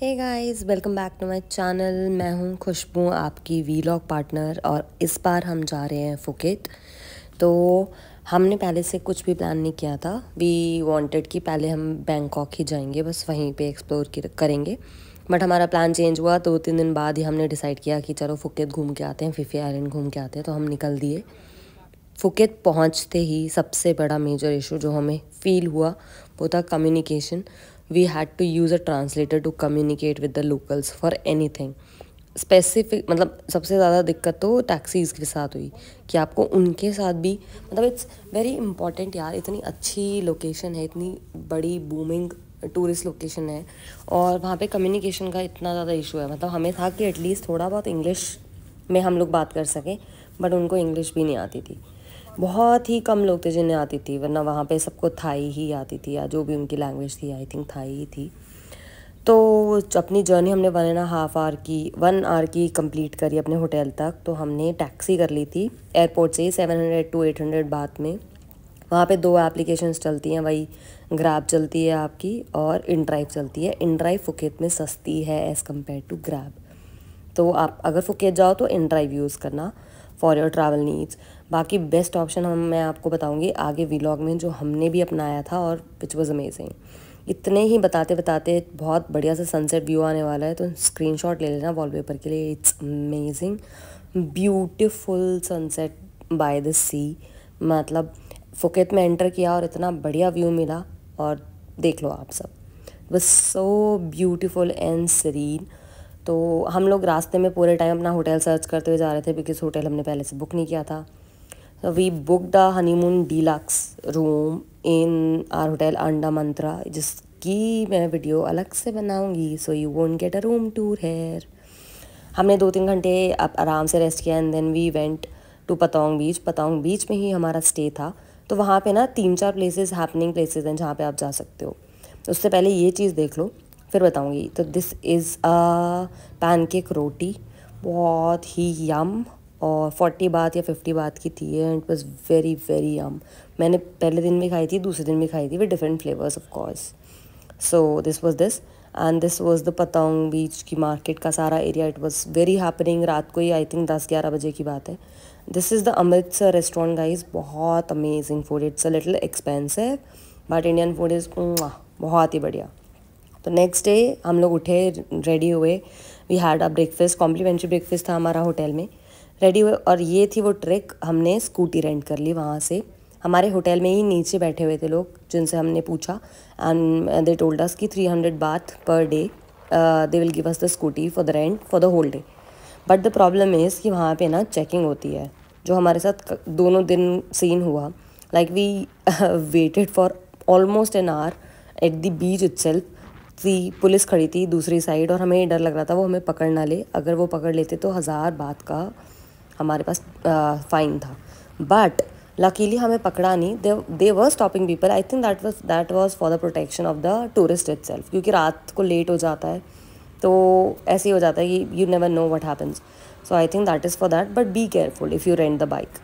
Hey guys welcome back to my channel मैं हूँ खुशबू आपकी वीलॉग पार्टनर और इस बार हम जा रहे हैं फुकेट तो हमने पहले से कुछ भी प्लान नहीं किया था वी वांटेड कि पहले हम बैंकॉक ही जाएंगे बस वहीं पे एक्सप्लोर करेंगे बट हमारा प्लान चेंज हुआ दो तो तीन दिन बाद ही हमने डिसाइड किया कि चलो फुकेत घूम के आते हैं फिफी आइलैंड घूम के आते हैं तो हम निकल दिए फुकेत पहुँचते ही सबसे बड़ा मेजर इशू जो हमें फ़ील हुआ वो था communication we had to use a translator to communicate with the locals for anything specific मतलब सबसे ज़्यादा दिक्कत तो टैक्सीज़ के साथ हुई कि आपको उनके साथ भी मतलब इट्स वेरी इंपॉर्टेंट यार इतनी अच्छी लोकेशन है इतनी बड़ी बूमिंग टूरिस्ट लोकेशन है और वहाँ पे कम्युनिकेशन का इतना ज़्यादा इशू है मतलब हमें था कि एटलीस्ट थोड़ा बहुत इंग्लिश में हम लोग बात कर सकें बट उनको इंग्लिश भी नहीं आती थी बहुत ही कम लोग थे जिन्हें आती थी वरना वहाँ पे सबको थाई ही आती थी या जो भी उनकी लैंग्वेज थी आई थिंक थाई ही थी तो अपनी जर्नी हमने वन एंड हाफ आवर की वन आवर की कंप्लीट करी अपने होटल तक तो हमने टैक्सी कर ली थी एयरपोर्ट से ही seven hundred to eight hundred बाद में वहाँ पे दो एप्लीकेशन चलती हैं वही ग्रैब चलती है आपकी और इन ड्राइव चलती है इन ड्राइव फुकेत में सस्ती है एज़ कम्पेयर टू ग्रैब तो आप अगर फुकेत जाओ तो इन ड्राइव यूज़ करना फॉर योर ट्रैवल नीड्स बाकी बेस्ट ऑप्शन हम मैं आपको बताऊँगी आगे वीलॉग में जो हमने भी अपनाया था और विच वॉज़ अमेजिंग इतने ही बताते बताते बहुत बढ़िया सा सनसेट व्यू आने वाला है तो शॉट ले लेना वॉलपेपर के लिए it's amazing beautiful sunset by the sea मतलब फुकेत में एंटर किया और इतना बढ़िया व्यू मिला और देख लो आप सब बस सो ब्यूटिफुल एंड सरीन तो हम लोग रास्ते में पूरे टाइम अपना होटल सर्च करते हुए जा रहे थे बिकॉज़ होटल हमने पहले से बुक नहीं किया था we booked the honeymoon deluxe room in our hotel मंत्रा जिसकी मैं वीडियो अलग से बनाऊंगी so you won't get a room tour here हमने दो तीन घंटे अब आराम से रेस्ट किया and then we went to Patong beach Patong beach में ही हमारा स्टे था तो वहाँ पे ना तीन चार प्लेसेस हैपनिंग प्लेसेस हैं जहाँ पे आप जा सकते हो उससे पहले ये चीज़ देख लो फिर बताऊँगी तो this is a pancake roti बहुत ही यम और फोर्टी बात या फिफ्टी बात की थी and it was very very yum मैंने पहले दिन भी खाई थी दूसरे दिन भी खाई थी with different flavours of course so this was this and this was the Patong beach की मार्केट का सारा area it was very happening रात को ही आई थिंक दस ग्यारह बजे की बात है this is the Amritsar restaurant guys बहुत amazing food it's a little expensive but Indian food is बहुत ही बढ़िया तो नेक्स्ट डे हम लोग उठे रेडी हुए we had a breakfast complimentary breakfast था हमारा होटल में रेडी हुए और ये थी वो ट्रिक हमने स्कूटी रेंट कर ली वहाँ से हमारे होटल में ही नीचे बैठे हुए थे लोग जिनसे हमने पूछा एंड दे टोल्ड अस कि three hundred baht per day they will give us the scooty for the rent for the whole day but the problem is कि वहाँ पे ना चेकिंग होती है जो हमारे साथ दोनों दिन सीन हुआ like we waited for almost an hour at the beach it थी पुलिस खड़ी थी दूसरी साइड और हमें डर लग रहा था वो हमें पकड़ ना ले अगर वो पकड़ लेते तो हज़ार बात का हमारे पास फाइन था बट लकीली हमें पकड़ा नहीं they were stopping people I think that was that was for the protection of the tourist it क्योंकि रात को लेट हो जाता है तो ऐसे ही हो जाता है कि you never know what happens so I think that is for that but be careful if you rent the bike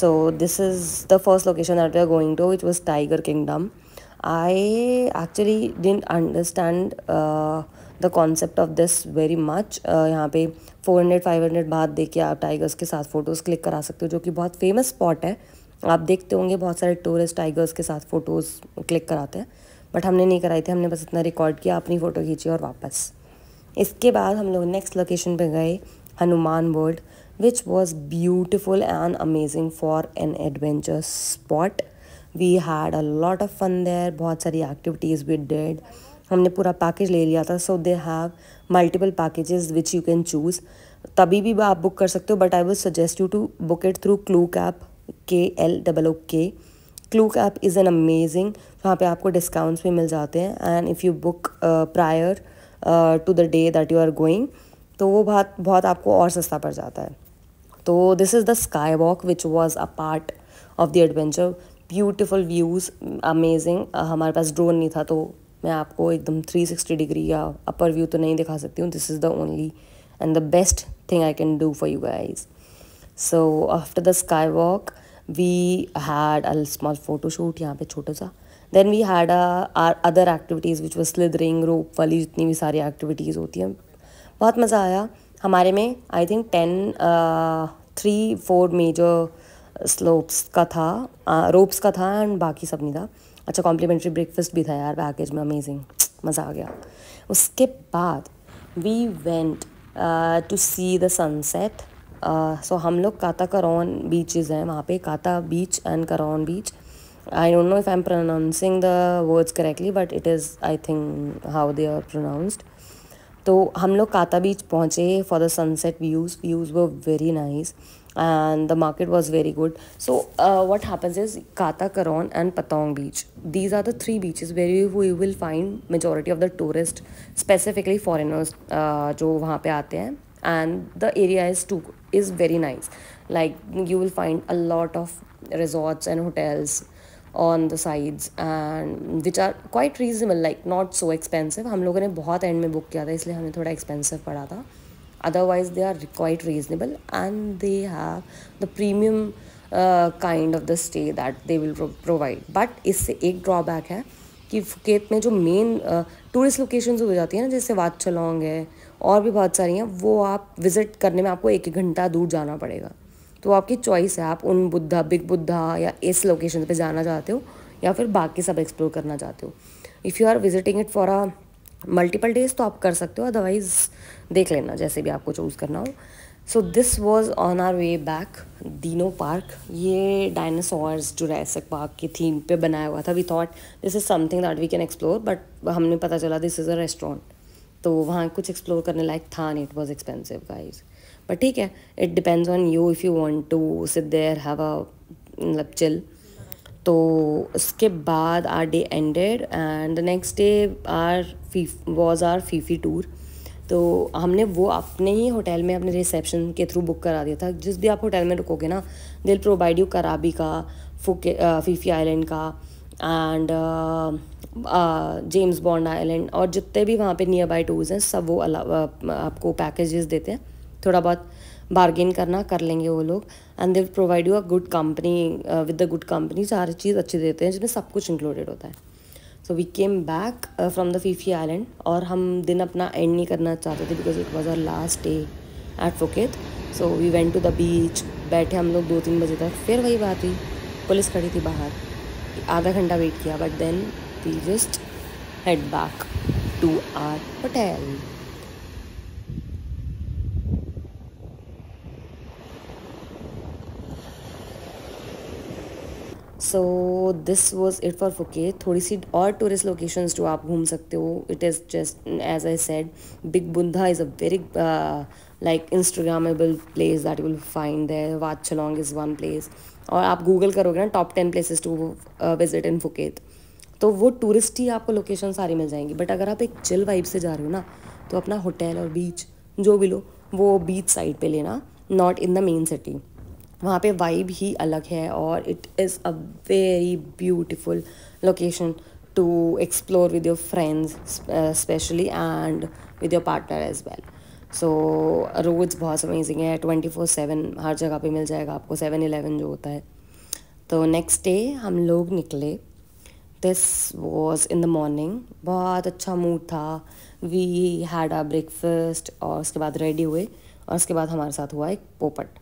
so this is the first location that we are going to which was Tiger Kingdom I actually didn't understand the concept of this very much यहाँ पे four hundred five hundred बाद देख के आप tigers के साथ photos click करा सकते हो जो कि बहुत फेमस स्पॉट है आप देखते होंगे बहुत सारे टूरिस्ट टाइगर्स के साथ फ़ोटोज़ क्लिक कराते हैं बट हमने नहीं कराई थी हमने बस इतना रिकॉर्ड किया अपनी फ़ोटो खींची और वापस इसके बाद हम लोग नेक्स्ट लोकेशन पर गए Hanuman World which was beautiful and amazing for an adventure spot we had a lot of fun there बहुत सारी एक्टिविटीज़ भी डेड हमने पूरा पैकेज ले लिया था so they have multiple packages which you can choose तभी भी आप बुक कर सकते हो but I would suggest you to book it through Klook app K L double O K Klook app is an amazing वहाँ पे आपको discounts भी मिल जाते हैं and if you book prior to the day that you are going तो वो बहुत बहुत आपको और सस्ता पड़ जाता है तो this is the sky walk which was a part of the adventure beautiful views amazing हमारे पास ड्रोन नहीं था तो मैं आपको एकदम 360 डिग्री या अपर व्यू तो नहीं दिखा सकती हूँ this is the only and the best thing I can do for you guys so after the sky walk we had a small photo shoot यहाँ पे छोटा सा then we had our other activities which were slithering रोप वाली जितनी भी सारी activities होती हैं बहुत मज़ा आया हमारे में I think ten three four major slopes का था रोप्स uh, का था एंड बाकी सब नहीं था अच्छा कॉम्प्लीमेंट्री ब्रेकफास्ट भी था यार पैकेज में अमेजिंग मज़ा आ गया उसके बाद we went to see the sunset so हम लोग काता करौन बीचेस हैं वहाँ पे Kata beach and Karon beach I don't know if I am pronouncing the words correctly but it is I think how they are pronounced तो हम लोग Kata beach पहुँचे for the sunset views views वो very nice and the market was very good so uh, what happens is katakaron and patong beach these are the three beaches where you, you will find majority of the tourist specifically foreigners jo wahan pe aate hain and the area is too is very nice like you will find a lot of resorts and hotels on the sides and which are quite reasonable like not so expensive हम लोगों ने बहुत end में book किया था इसलिए हमें थोड़ा expensive पड़ा था otherwise they are quite reasonable and they have the premium kind of the stay that they will provide but इससे एक ड्रॉबैक है कि फुकेत में जो मेन टूरिस्ट लोकेशन हो जाती हैं ना जैसे वादचलौंग है और भी बहुत सारी हैं वो आप विज़िट करने में आपको एक एक घंटा दूर जाना पड़ेगा तो आपकी चॉइस है आप उन बुद्धा बिग बुद्धा या इस लोकेशन पे जाना चाहते हो या फिर बाकी सब एक्सप्लोर करना चाहते हो if you are visiting it for a multiple days तो आप कर सकते हो अदरवाइज़ देख लेना जैसे भी आपको चूज़ करना हो so this was on our way back Dino Park ये डायनासोर्स जुरैसिक पार्क की थीम पे बनाया हुआ था we thought this is something that we can explore but हमने पता चला दिस इज़ अ रेस्टोरेंट तो वहाँ कुछ एक्सप्लोर करने लायक था नहीं it was expensive guys but ठीक है it depends on you if you want to sit there have a मतलब चिल तो उसके बाद our day ended and the next day our Phi was our Phi Phi tour तो हमने वो अपने ही होटल में अपने रिसेप्शन के थ्रू बुक करा दिया था जिस भी आप होटल में रुकोगे ना दिल प्रोवाइड यू कराबी का फुके फीफी आइलैंड का एंड जेम्स बॉन्ड आइलैंड और जितने भी वहाँ पे नियर बाई टूर्स हैं सब वो आपको पैकेजेस देते हैं थोड़ा बहुत बार्गेन करना कर लेंगे वो लोग and they provide you a good company with the good company सारी चीज़ अच्छी देते हैं जिसमें सब कुछ इंक्लूडेड होता है so we came back from the Phi Phi island और हम दिन अपना एंड नहीं करना चाहते थे because it was our last day at Phuket so we went to the beach बैठे हम लोग दो तीन बजे तक फिर वही बात हुई पुलिस खड़ी थी बाहर आधा घंटा वेट किया but then we just head back to our hotel so this was it for Phuket थोड़ी सी और टूरिस्ट लोकेशंस जो आप घूम सकते हो it is just as I said big Buddha is a very like Instagrammable place that will find Wat Chalong is one place और आप गूगल करोगे ना top ten places to visit in Phuket तो वो टूरिस्ट ही आपको location सारी मिल जाएंगी but अगर आप एक चिल वाइब से जा रहे हो ना तो अपना होटल और बीच जो भी लो वो बीच साइड पे लेना not in the main city वहाँ पे वाइब ही अलग है और it is a very beautiful location to explore with your friends specially and with your partner as well so roads बहुत अमेजिंग है ट्वेंटी फोर सेवन हर जगह पे मिल जाएगा आपको सेवन इलेवन जो होता है तो नेक्स्ट डे हम लोग निकले this was in the morning बहुत अच्छा मूड था वी हैड अ ब्रेकफस्ट और उसके बाद रेडी हुए और उसके बाद हमारे साथ हुआ एक पोपट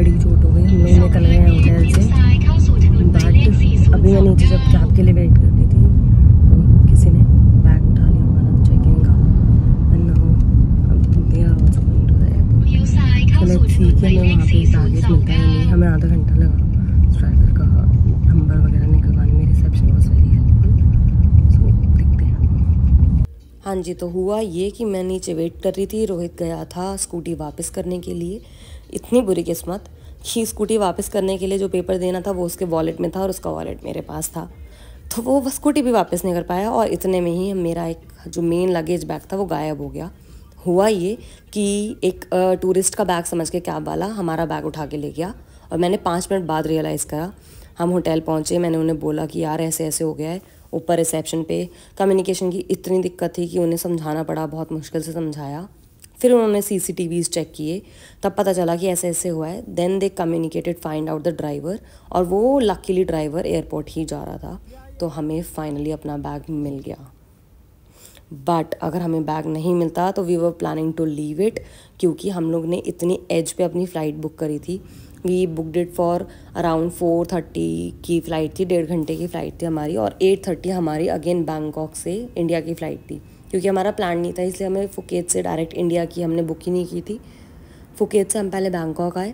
बड़ी चोट हो गई हम लोग निकल गए हैं होटल से बट अभी मैं नीचे जब कैब के लिए वेट कर रही थी तो किसी ने बैग उठा लिया हमारा चेक इन का गलत थी कि हमें वहाँ पे टारगेट मिलता है नहीं हमें आधा घंटा लगा ड्राइवर का नंबर वगैरह निकलवाने में reception was very helpful so देखते हैं हाँ जी तो हुआ ये कि मैं नीचे वेट कर रही थी रोहित गया था स्कूटी वापस करने के लिए इतनी बुरी किस्मत कि स्कूटी वापस करने के लिए जो पेपर देना था वो उसके वॉलेट में था और उसका वॉलेट मेरे पास था तो वो स्कूटी भी वापस नहीं कर पाया और इतने में ही मेरा एक जो मेन लगेज बैग था वो गायब हो गया हुआ ये कि एक टूरिस्ट का बैग समझ के कैब वाला हमारा बैग उठा के ले गया और मैंने पाँच मिनट बाद रियलाइज़ करा हम होटल पहुँचे मैंने उन्हें बोला कि यार ऐसे ऐसे हो गया है ऊपर रिसेप्शन पे कम्युनिकेशन की इतनी दिक्कत थी कि उन्हें समझाना पड़ा बहुत मुश्किल से समझाया फिर उन्होंने सी सी टी चेक किए तब पता चला कि ऐसे ऐसे हुआ है then they communicated find out the driver और वो लकीली ड्राइवर एयरपोर्ट ही जा रहा था तो हमें फाइनली अपना बैग मिल गया बट अगर हमें बैग नहीं मिलता तो we were planning to leave it क्योंकि हम लोग ने इतनी एज पे अपनी फ़्लाइट बुक करी थी we booked it for around four thirty की फ़्लाइट थी डेढ़ घंटे की फ़्लाइट थी हमारी और एट थर्टी हमारी अगेन बैंकॉक से इंडिया की फ़्लाइट थी क्योंकि हमारा प्लान नहीं था इसलिए हमें फुकेत से डायरेक्ट इंडिया की हमने बुक ही नहीं की थी फुकेत से हम पहले बैंकॉक आए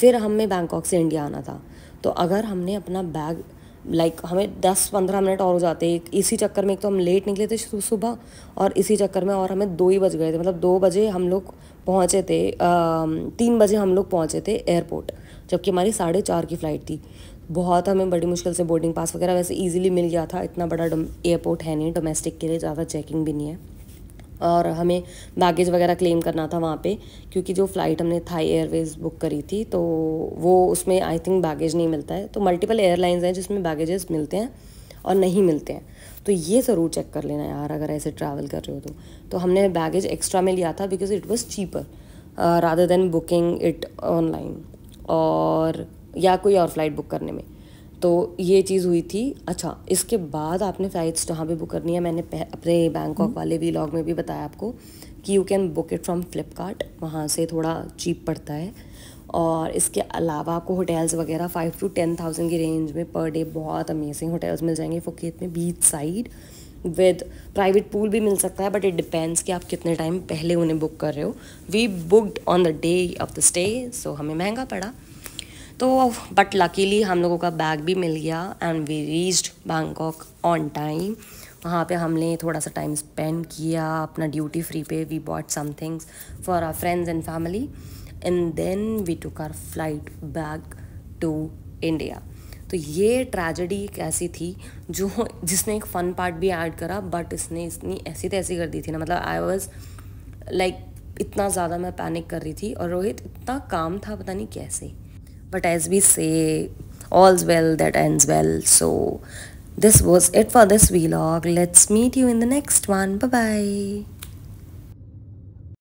फिर हमें बैंकॉक से इंडिया आना था तो अगर हमने अपना बैग लाइक like, हमें दस पंद्रह मिनट और हो जाते एक इसी चक्कर में एक तो हम लेट निकले थे सुबह और इसी चक्कर में और हमें दो ही बज गए थे मतलब दो बजे हम लोग पहुँचे थे आ, तीन बजे हम लोग पहुँचे थे एयरपोर्ट जबकि हमारी साढ़े चार की फ़्लाइट थी बहुत हमें बड़ी मुश्किल से बोर्डिंग पास वगैरह वैसे ईजिली मिल गया था इतना बड़ा एयरपोर्ट है नहीं डोमेस्टिक के लिए ज़्यादा चेकिंग भी नहीं है और हमें बैगेज वगैरह क्लेम करना था वहाँ पे क्योंकि जो फ़्लाइट हमने थाई एयरवेज बुक करी थी तो वो उसमें आई थिंक बैगेज नहीं मिलता है तो मल्टीपल एयरलाइंस हैं जिसमें बैगेजेस मिलते हैं और नहीं मिलते हैं तो ये ज़रूर चेक कर लेना यार अगर ऐसे ट्रैवल कर रहे हो तो तो हमने बैगेज एक्स्ट्रा में लिया था because it was cheaper rather than booking it online और या कोई और फ्लाइट बुक करने में तो ये चीज़ हुई थी अच्छा इसके बाद आपने फ़्लाइट्स जहाँ पे बुक करनी है मैंने अपने बैंकॉक हम्म। वाले लॉग में भी बताया आपको कि you can book it from Flipkart वहाँ से थोड़ा चीप पड़ता है और इसके अलावा आपको होटल्स वगैरह फ़ाइव टू टेन थाउजेंड की रेंज में पर डे बहुत अमेजिंग होटल्स मिल जाएंगे फुकेत में beach side with private pool भी मिल सकता है बट इट डिपेंड्स कि आप कितने टाइम पहले उन्हें बुक कर रहे हो we booked on the day of the stay so हमें महंगा पड़ा तो बट लकीली हम लोगों का बैग भी मिल गया and we reached Bangkok on time वहाँ पे हमने थोड़ा सा टाइम स्पेंड किया अपना ड्यूटी फ्री पे we bought some things for our friends and family and then we took our flight back to India तो ये ट्रेजेडी एक ऐसी थी जो जिसने एक फ़न पार्ट भी ऐड करा बट इसने इतनी ऐसी तैसी तो कर दी थी ना मतलब आई वॉज लाइक इतना ज़्यादा मैं पैनिक कर रही थी और रोहित इतना काम था पता नहीं कैसे But as we say, all's well that ends well. So this was it for this vlog. Let's meet you in the next one. Bye-bye.